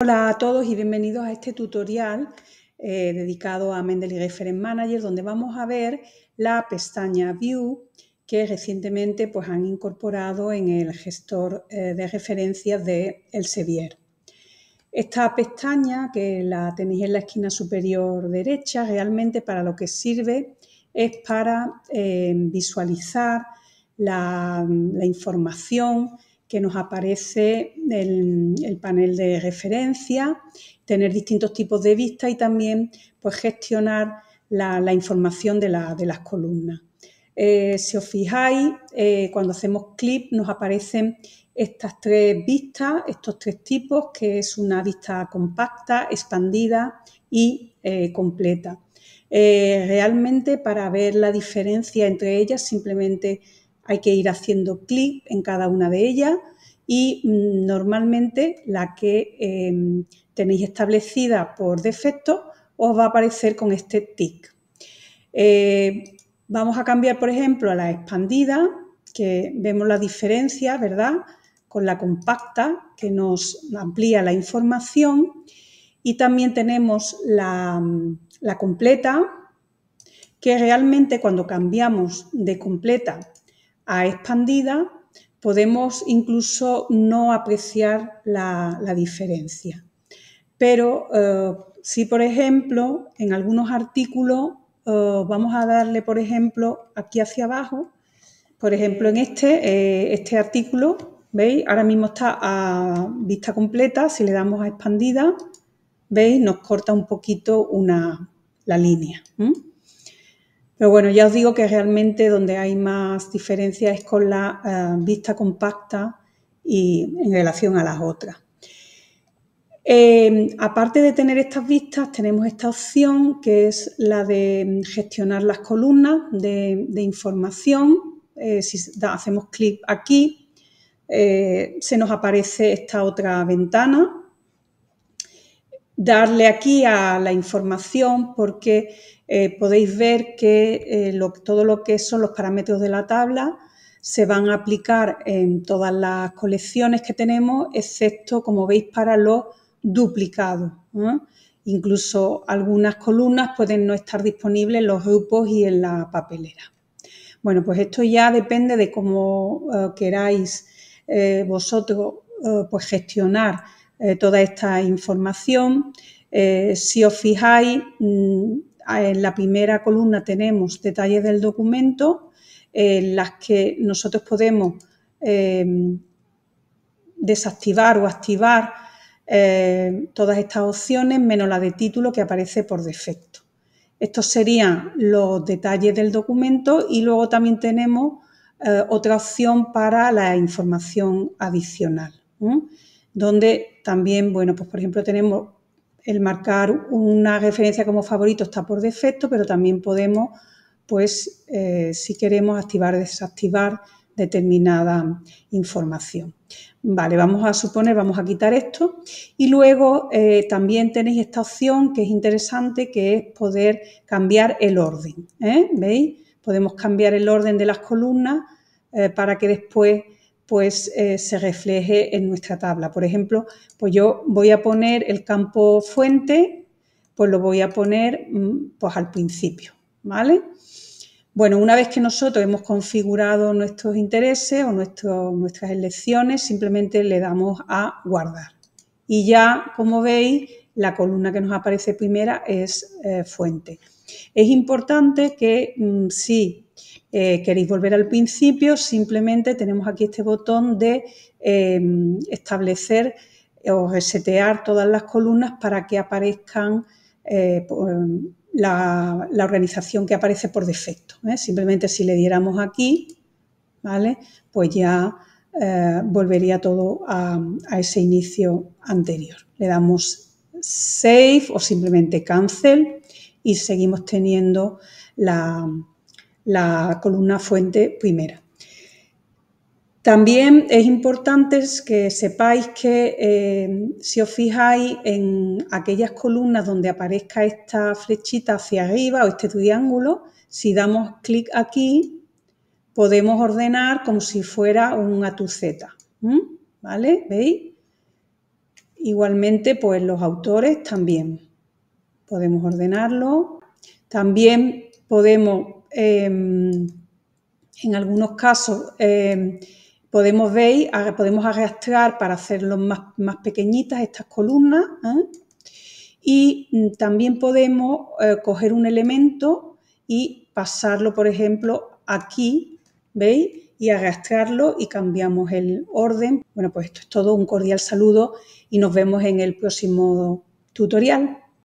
Hola a todos y bienvenidos a este tutorial eh, dedicado a Mendeley Reference Manager, donde vamos a ver la pestaña View que recientemente pues, han incorporado en el gestor eh, de referencias de Elsevier. Esta pestaña, que la tenéis en la esquina superior derecha, realmente para lo que sirve es para eh, visualizar la información que nos aparece el, el, panel de referencia, tener distintos tipos de vista y también pues, gestionar la, información de, las columnas. Eh, si os fijáis, eh, cuando hacemos clic nos aparecen estas tres vistas, estos tres tipos, que es una vista compacta, expandida y eh, completa. realmente para ver la diferencia entre ellas simplemente hay que ir haciendo clic en cada una de ellas y mm, normalmente la que em, tenéis establecida por defecto os va a aparecer con este tick. Eh, vamos a cambiar, por ejemplo, a la expandida, que vemos la diferencia, ¿verdad? Con la compacta, que nos amplía la información. Y también tenemos la mm, completa, que realmente cuando cambiamos de completa a expandida, podemos incluso no apreciar la, diferencia. Pero eh, si, por ejemplo, en algunos artículos eh, vamos a darle, por ejemplo, aquí hacia abajo, por ejemplo, en este, eh, este artículo, ¿veis? Ahora mismo está a vista completa, si le damos a expandida, ¿veis? Nos corta un poquito una, la línea. Pero bueno, ya os digo que realmente donde hay más diferencia es con la eh, vista compacta y en relación a las otras. Eh, aparte de tener estas vistas, tenemos esta opción que es la de gestionar las columnas de, información. Eh, si hacemos clic aquí, se nos aparece esta otra ventana. Darle aquí a la información porque eh, podéis ver que eh, todo lo que son los parámetros de la tabla se van a aplicar en todas las colecciones que tenemos, excepto, como veis, para los duplicados. ¿eh? Incluso algunas columnas pueden no estar disponibles en los grupos y en la papelera. Bueno, pues esto ya depende de cómo queráis vosotros pues gestionar toda esta información. si os fijáis, mm, en la primera columna tenemos detalles del documento, en las que nosotros podemos em, desactivar o activar em, todas estas opciones menos la de título que aparece por defecto. Estos serían los detalles del documento y luego también tenemos eh, otra opción para la información adicional, donde también, bueno, pues por ejemplo tenemos el marcar una referencia como favorito está por defecto, pero también podemos, pues, eh, si queremos, activar o desactivar determinada información. Vale, vamos a suponer, vamos a quitar esto y luego eh, también tenéis esta opción que es interesante, que es poder cambiar el orden. ¿eh? ¿Veis? Podemos cambiar el orden de las columnas para que después pues eh, se refleje en nuestra tabla. Por ejemplo, pues yo voy a poner el campo fuente, pues lo voy a poner mm, pues al principio, ¿vale? Bueno, una vez que nosotros hemos configurado nuestros intereses o nuestras elecciones, simplemente le damos a guardar. Y ya, como veis, la columna que nos aparece primera es eh, fuente. Es importante que mm, sí. Eh, queréis volver al principio, simplemente tenemos aquí este botón de eh, establecer o resetear todas las columnas para que aparezcan eh, la, organización que aparece por defecto. Simplemente si le diéramos aquí, ¿vale? Pues ya volvería todo a ese inicio anterior. Le damos save o simplemente cancel y seguimos teniendo la, la columna fuente primera. También es importante que sepáis que eh, si os fijáis en aquellas columnas donde aparezca esta flechita hacia arriba o este triángulo, si damos clic aquí, podemos ordenar como si fuera un tuzeta, Z. ¿Vale? ¿Veis? Igualmente, pues los autores también. Podemos ordenarlo. También podemos Em, en algunos casos em, podemos ver, podemos arrastrar para hacerlo más, más pequeñitas estas columnas ¿eh? y mm, también podemos eh, coger un elemento y pasarlo, por ejemplo, aquí, ¿veis? y arrastrarlo y cambiamos el orden. Bueno, pues esto es todo, un cordial saludo y nos vemos en el próximo tutorial.